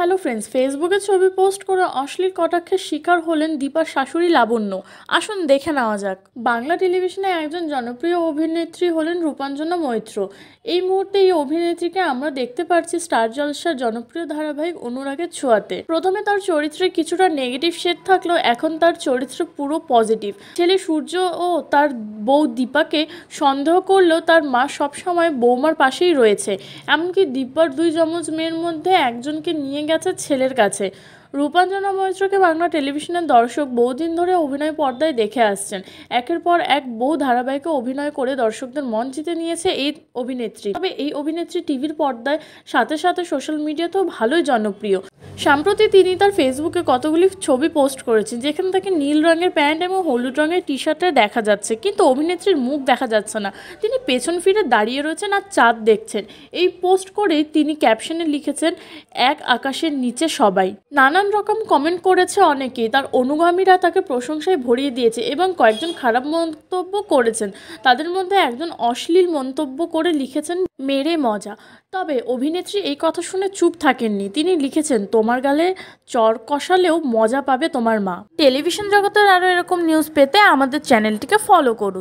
hello friends ফেসবুকে ছবি post করে অশ্লীল কটাক্ষের শিকার হলেন দীপার শাশুড়ি লাবণ্য আসুন দেখে নেওয়া যাক বাংলা টেলিভিশনে একজন জনপ্রিয় অভিনেত্রী হলেন রূপাঞ্জনা মৈত্র এই মুহূর্তে এই অভিনেত্রীকে আমরা দেখতে পাচ্ছি স্টার জলসার জনপ্রিয় ধারাবাহিক অনুরাগের ছোঁয়াতে প্রথমে তার চরিত্রে কিছুটা নেগেটিভ শেড থাকলেও এখন তার চরিত্র পুরো পজিটিভ ছেলে সূর্য ও তার বউ দীপাকে সন্দেহ করলেও তার মা সবসময় বৌমার পাশেই রয়েছে এমনকি দীপার দুই জমজ মেয়ের মধ্যে একজনকে নিয়ে গেছে ছেলের কাছে রূপাঞ্জনা মৈত্রকে বাংলা টেলিভিশনের দর্শক বহুদিন ধরে অভিনয় পর্দায় দেখে আসছেন একের পর এক বহু ধারাবাহিকে অভিনয় করে দর্শকদের মন জিতে নিয়েছে এই অভিনেত্রী তবে এই অভিনেত্রী টিভির পর্দায় সাথে সাথে সোশ্যাল মিডিয়াতেও ভালোই জনপ্রিয় সম্প্রতি তিনি তার ফেসবুকে কতগুলি ছবি পোস্ট করেছেন যেখানে তাকে নীল রঙের প্যান্ট এবং হলুদ রঙের টি শার্টে দেখা যাচ্ছে কিন্তু অভিনেত্রীর মুখ দেখা যাচ্ছে না তিনি পেছন ফিরে দাঁড়িয়ে রয়েছেন আর চাঁদ দেখছেন এই পোস্ট করেই তিনি ক্যাপশনে লিখেছেন এক আকাশের নিচে সবাই নানা নানান রকম কমেন্ট করেছে অনেকেই তার অনুগামীরা তাকে প্রশংসায় ভরিয়ে দিয়েছে এবং কয়েকজন খারাপ মন্তব্য করেছেন তাদের মধ্যে একজন অশ্লীল মন্তব্য করে লিখেছেন মেরে মজা তবে অভিনেত্রী এই কথা শুনে চুপ থাকেননি তিনি লিখেছেন তোমার গালে চর কষালেও মজা পাবে তোমার মা টেলিভিশন জগতের আরও এরকম নিউজ পেতে আমাদের চ্যানেলটিকে ফলো করুন